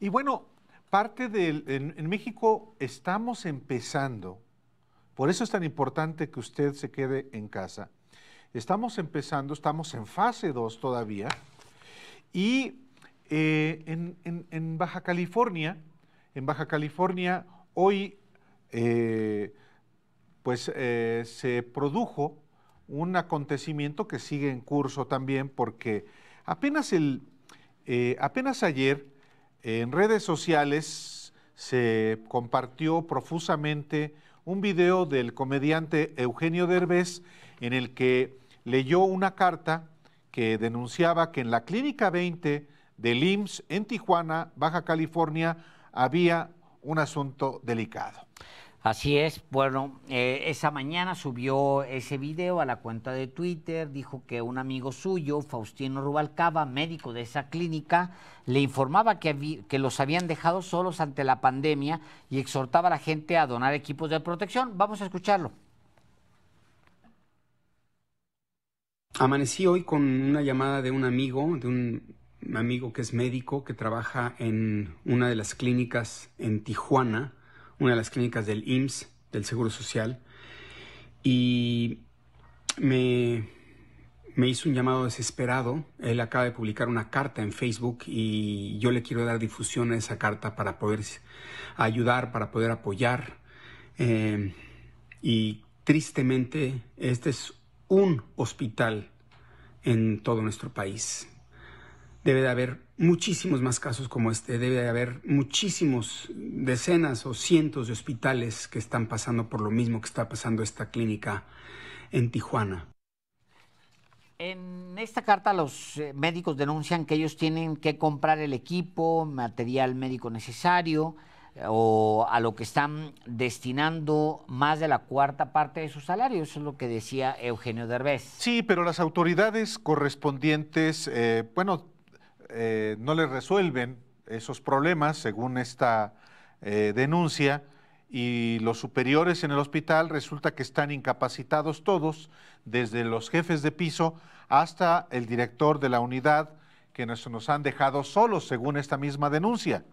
Y bueno, parte del. En, México estamos empezando, por eso es tan importante que usted se quede en casa. Estamos empezando, estamos en fase 2 todavía, y eh, en, Baja California, en Baja California hoy, eh, pues eh, se produjo un acontecimiento que sigue en curso también, porque apenas, el, apenas ayer en redes sociales se compartió profusamente un video del comediante Eugenio Derbez en el que leyó una carta que denunciaba que en la Clínica 20 del IMSS en Tijuana, Baja California, había un asunto delicado. Así es, bueno, eh, esa mañana subió ese video a la cuenta de Twitter, dijo que un amigo suyo, Faustino Rubalcaba, médico de esa clínica, le informaba que, que los habían dejado solos ante la pandemia y exhortaba a la gente a donar equipos de protección. Vamos a escucharlo. Amanecí hoy con una llamada de un amigo, de un amigo que es médico, que trabaja en una de las clínicas en Tijuana una de las clínicas del IMSS, del Seguro Social, y me, hizo un llamado desesperado. Él acaba de publicar una carta en Facebook y yo le quiero dar difusión a esa carta para poder ayudar, para poder apoyar. Eh, y tristemente, este es un hospital en todo nuestro país. Debe de haber muchísimos más casos como este. Debe haber muchísimos, decenas o cientos de hospitales que están pasando por lo mismo que está pasando esta clínica en Tijuana. En esta carta los eh, médicos denuncian que ellos tienen que comprar el equipo, material médico necesario eh, o a lo que están destinando más de la cuarta parte de su salario. Eso es lo que decía Eugenio Derbez. Sí, pero las autoridades correspondientes, eh, bueno, eh, no les resuelven esos problemas, según esta eh, denuncia, y los superiores en el hospital resulta que están incapacitados todos, desde los jefes de piso hasta el director de la unidad, que nos han dejado solos, según esta misma denuncia.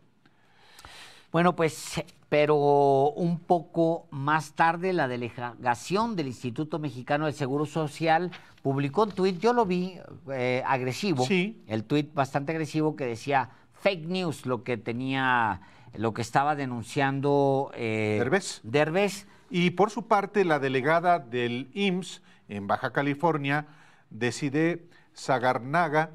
Bueno, pues, pero un poco más tarde la delegación del Instituto Mexicano del Seguro Social publicó un tuit, yo lo vi eh, agresivo, sí. el tuit bastante agresivo que decía fake news, lo que tenía, lo que estaba denunciando eh, Derbez. Y por su parte, la delegada del IMSS en Baja California, Decide Sagarnaga,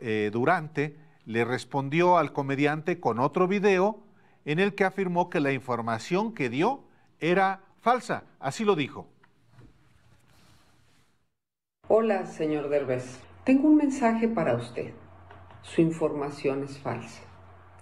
eh, Durante, le respondió al comediante con otro video en el que afirmó que la información que dio era falsa. Así lo dijo. Hola, señor Derbez. Tengo un mensaje para usted. Su información es falsa.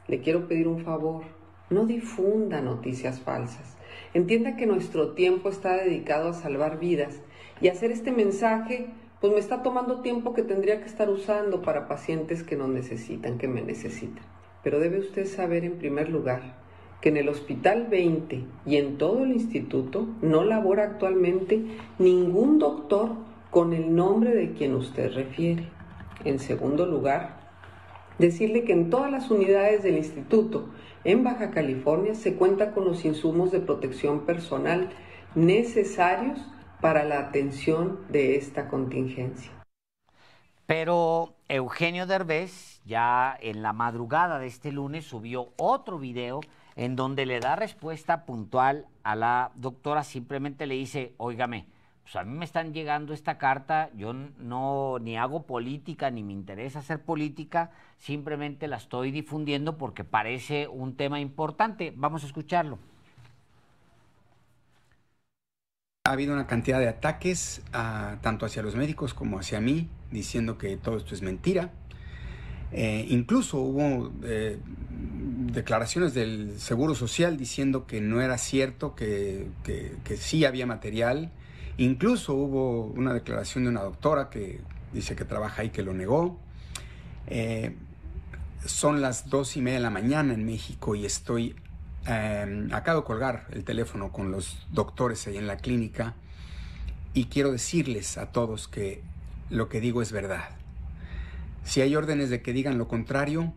Le quiero pedir un favor. No difunda noticias falsas. Entienda que nuestro tiempo está dedicado a salvar vidas y hacer este mensaje pues me está tomando tiempo que tendría que estar usando para pacientes que no necesitan, que me necesitan pero debe usted saber en primer lugar que en el Hospital 20 y en todo el instituto no labora actualmente ningún doctor con el nombre de quien usted refiere. En segundo lugar, decirle que en todas las unidades del instituto en Baja California se cuenta con los insumos de protección personal necesarios para la atención de esta contingencia. Pero Eugenio Derbez ya en la madrugada de este lunes subió otro video en donde le da respuesta puntual a la doctora, simplemente le dice, óigame, pues a mí me están llegando esta carta, yo no ni hago política, ni me interesa hacer política, simplemente la estoy difundiendo porque parece un tema importante. Vamos a escucharlo. Ha habido una cantidad de ataques ah, tanto hacia los médicos como hacia mí, diciendo que todo esto es mentira. Eh, incluso hubo eh, declaraciones del Seguro Social diciendo que no era cierto, que, sí había material. Incluso hubo una declaración de una doctora que dice que trabaja ahí que lo negó. Eh, son las dos y media de la mañana en México y estoy Em, acabo de colgar el teléfono con los doctores ahí en la clínica y quiero decirles a todos que lo que digo es verdad. Si hay órdenes de que digan lo contrario,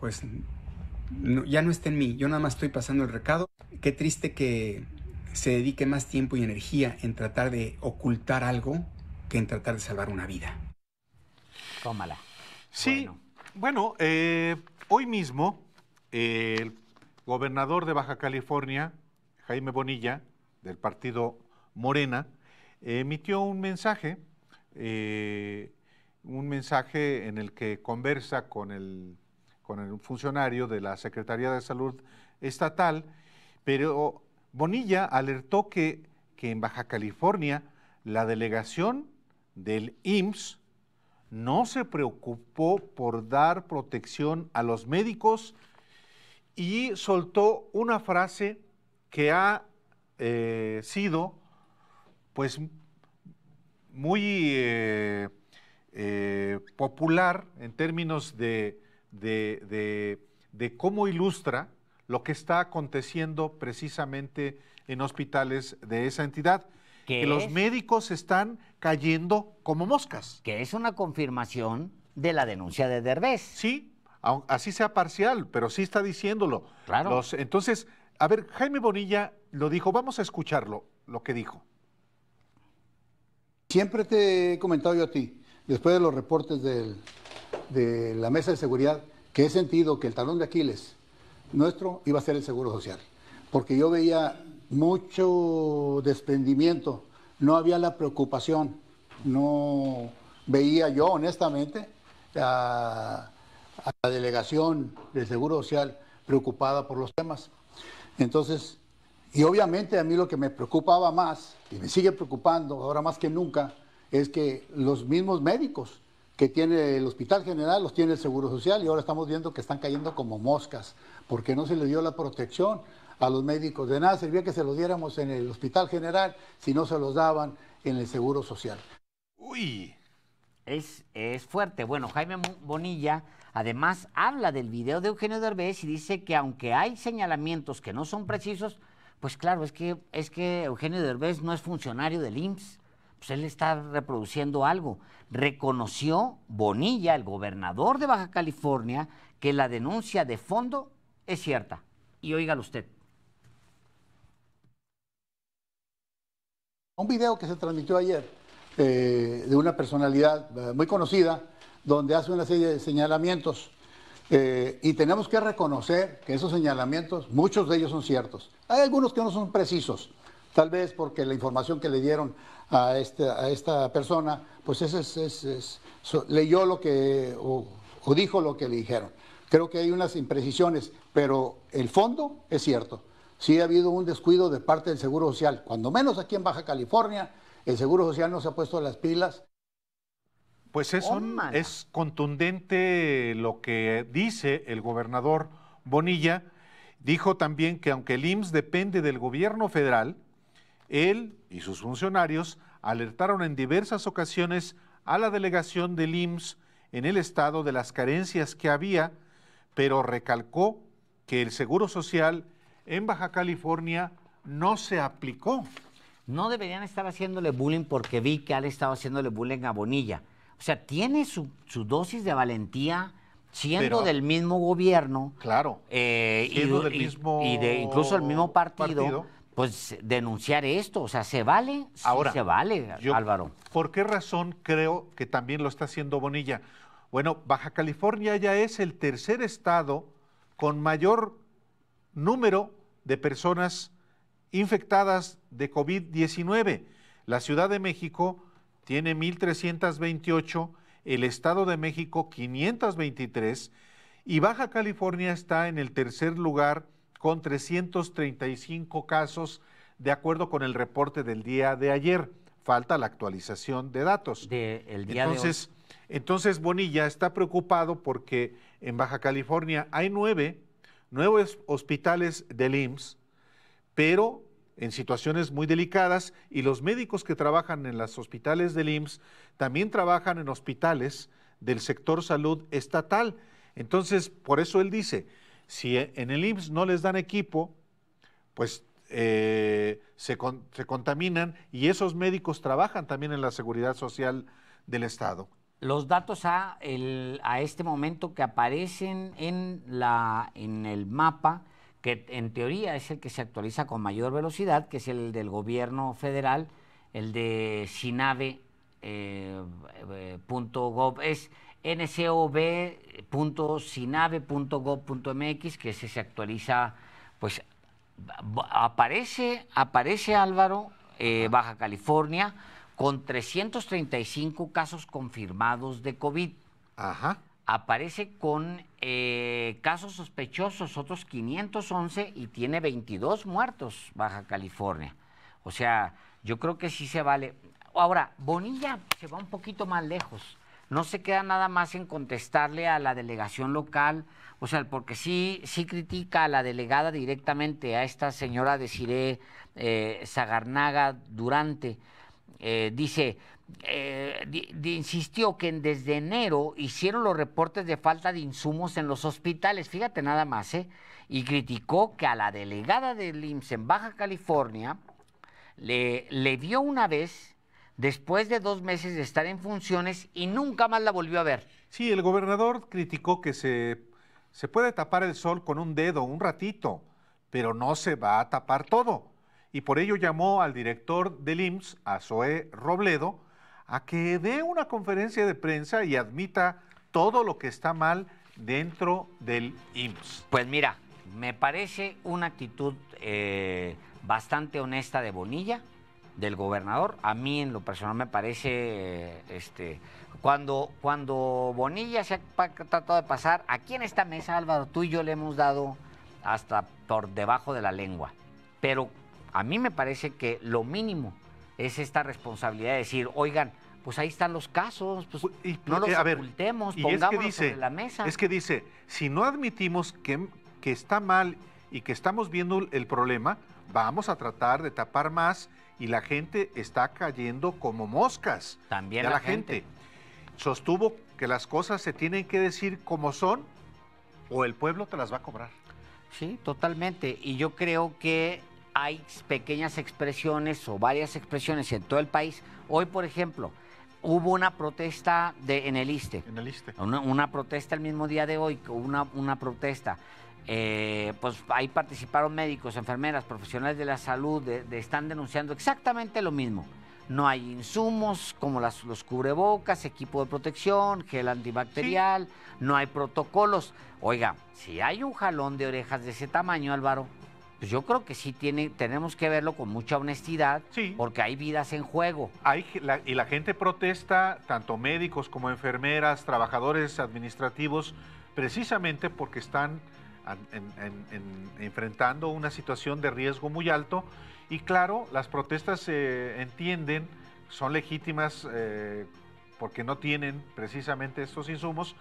pues ya no está en mí, yo nada más estoy pasando el recado. Qué triste que se dedique más tiempo y energía en tratar de ocultar algo que en tratar de salvar una vida. Tómala. Sí, bueno, eh, hoy mismo el gobernador de Baja California, Jaime Bonilla, del partido Morena, emitió un mensaje, eh, un mensaje en el que conversa con el, funcionario de la Secretaría de Salud Estatal, pero Bonilla alertó que, que en Baja California la delegación del IMSS no se preocupó por dar protección a los médicos y soltó una frase que ha eh, sido pues muy eh, eh, popular en términos de, cómo ilustra lo que está aconteciendo precisamente en hospitales de esa entidad. Que los médicos están cayendo como moscas. Que es una confirmación de la denuncia de Derbez. Sí, así sea parcial, pero sí está diciéndolo. Claro. entonces, a ver, Jaime Bonilla lo dijo, vamos a escucharlo, lo que dijo. Siempre te he comentado yo a ti, después de los reportes de la mesa de seguridad, que he sentido que el talón de Aquiles nuestro iba a ser el seguro social, porque yo veía mucho desprendimiento, no había la preocupación, no veía yo honestamente a a la delegación del Seguro Social preocupada por los temas. Entonces, y obviamente a mí lo que me preocupaba más, y me sigue preocupando ahora más que nunca, es que los mismos médicos que tiene el Hospital General los tiene el Seguro Social y ahora estamos viendo que están cayendo como moscas, porque no se les dio la protección a los médicos. De nada servía que se los diéramos en el Hospital General si no se los daban en el Seguro Social. Uy, es, fuerte. Bueno, Jaime Bonilla además habla del video de Eugenio Derbez y dice que aunque hay señalamientos que no son precisos, pues claro, es que, es que Eugenio Derbez no es funcionario del IMSS, pues él está reproduciendo algo. Reconoció Bonilla, el gobernador de Baja California, que la denuncia de fondo es cierta. Y óigalo usted. Un video que se transmitió ayer eh, de una personalidad eh, muy conocida, donde hace una serie de señalamientos. Eh, y tenemos que reconocer que esos señalamientos, muchos de ellos son ciertos. Hay algunos que no son precisos, tal vez porque la información que le dieron a, este, esta persona, pues es, es, leyó lo que, o, o dijo lo que le dijeron. Creo que hay unas imprecisiones, pero el fondo es cierto. Sí ha habido un descuido de parte del Seguro Social, cuando menos aquí en Baja California, el Seguro Social no se ha puesto las pilas. Pues es, es contundente lo que dice el gobernador Bonilla. Dijo también que aunque el IMSS depende del gobierno federal, él y sus funcionarios alertaron en diversas ocasiones a la delegación del IMSS en el estado de las carencias que había, pero recalcó que el Seguro Social en Baja California no se aplicó no deberían estar haciéndole bullying porque vi que al estado haciéndole bullying a Bonilla. O sea, tiene su, dosis de valentía siendo del mismo gobierno. Claro. Eh, y, de incluso el mismo partido, Pues denunciar esto. O sea, ¿se vale? Ahora, se vale, Álvaro. ¿Por qué razón creo que también lo está haciendo Bonilla? Bueno, Baja California ya es el tercer estado con mayor número de personas infectadas de COVID-19. La Ciudad de México tiene 1.328, el Estado de México 523 y Baja California está en el tercer lugar con 335 casos de acuerdo con el reporte del día de ayer. Falta la actualización de datos. De el día entonces, entonces Bonilla está preocupado porque en Baja California hay nueve nuevos hospitales del IMSS pero en situaciones muy delicadas y los médicos que trabajan en los hospitales del IMSS también trabajan en hospitales del sector salud estatal. Entonces, por eso él dice, si en el IMSS no les dan equipo, pues eh, se, contaminan y esos médicos trabajan también en la seguridad social del Estado. Los datos a, este momento que aparecen en el mapa que en teoría es el que se actualiza con mayor velocidad, que es el del gobierno federal, el de SINAVE.gov, eh, eh, eh es ncob.sinave.gov.mx, que ese se actualiza, pues aparece, aparece Álvaro, eh, Baja California, con 335 casos confirmados de COVID. Ajá aparece con eh, casos sospechosos, otros 511 y tiene 22 muertos Baja California. O sea, yo creo que sí se vale. Ahora, Bonilla se va un poquito más lejos. No se queda nada más en contestarle a la delegación local, o sea, porque sí, sí critica a la delegada directamente, a esta señora de Siré eh, Sagarnaga Durante. Eh, dice, eh, insistió que desde enero hicieron los reportes de falta de insumos en los hospitales, fíjate nada más, ¿eh? y criticó que a la delegada del IMSS en Baja California le, le una vez después de dos meses de estar en funciones y nunca más la volvió a ver. Sí, el gobernador criticó que se, se puede tapar el sol con un dedo un ratito, pero no se va a tapar todo y por ello llamó al director del IMSS, a Zoé Robledo, a que dé una conferencia de prensa y admita todo lo que está mal dentro del IMSS. Pues mira, me parece una actitud eh, bastante honesta de Bonilla, del gobernador. A mí en lo personal me parece, este, cuando, cuando Bonilla se ha tratado de pasar, aquí en esta mesa, Álvaro, tú y yo le hemos dado hasta por debajo de la lengua. Pero a mí me parece que lo mínimo es esta responsabilidad de decir, oigan, pues ahí están los casos, pues, pues y, no los eh, ocultemos, pongamos es dice, sobre la mesa. Es que dice, si no admitimos que, que está mal y que estamos viendo el problema, vamos a tratar de tapar más y la gente está cayendo como moscas. También la, gente. Sostuvo que las cosas se tienen que decir como son o el pueblo te las va a cobrar. Sí, totalmente. Y yo creo que hay pequeñas expresiones o varias expresiones en todo el país. Hoy, por ejemplo, hubo una protesta en el ISTE. En el ISTE. Una, protesta el mismo día de hoy, una, una protesta. Eh, pues ahí participaron médicos, enfermeras, profesionales de la salud, están denunciando exactamente lo mismo. No hay insumos como los cubrebocas, equipo de protección, gel antibacterial, no hay protocolos. Oiga, si hay un jalón de orejas de ese tamaño, Álvaro, pues yo creo que sí tiene, tenemos que verlo con mucha honestidad, porque hay vidas en juego. Hay, y la gente protesta, tanto médicos como enfermeras, trabajadores administrativos, precisamente porque están enfrentando una situación de riesgo muy alto. Y claro, las protestas se entienden, son legítimas eh, porque no tienen precisamente estos insumos.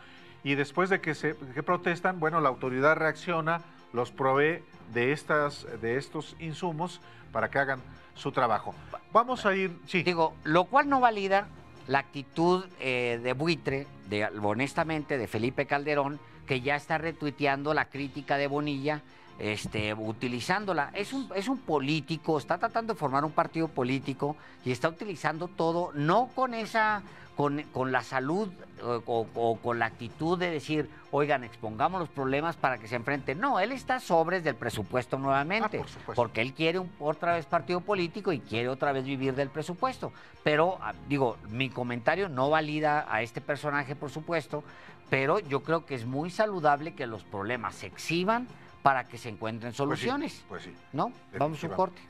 Y después de que, se, que protestan, bueno, la autoridad reacciona los provee de, estas, de estos insumos para que hagan su trabajo. Vamos a ir, sí. Digo, lo cual no valida la actitud eh, de buitre, de, honestamente, de Felipe Calderón, que ya está retuiteando la crítica de Bonilla este, utilizándola. Es un, es un político, está tratando de formar un partido político y está utilizando todo, no con esa, con, la salud o, con la actitud de decir, oigan, expongamos los problemas para que se enfrenten. No, él está sobres del presupuesto nuevamente, ah, porque él quiere otra vez partido político y quiere otra vez vivir del presupuesto. Pero, ah, digo, mi comentario no valida a este personaje, por supuesto, pero yo creo que es muy saludable que los problemas se exhiban para que se encuentren pues soluciones. Pues sí. ¿No? Vamos a un corte.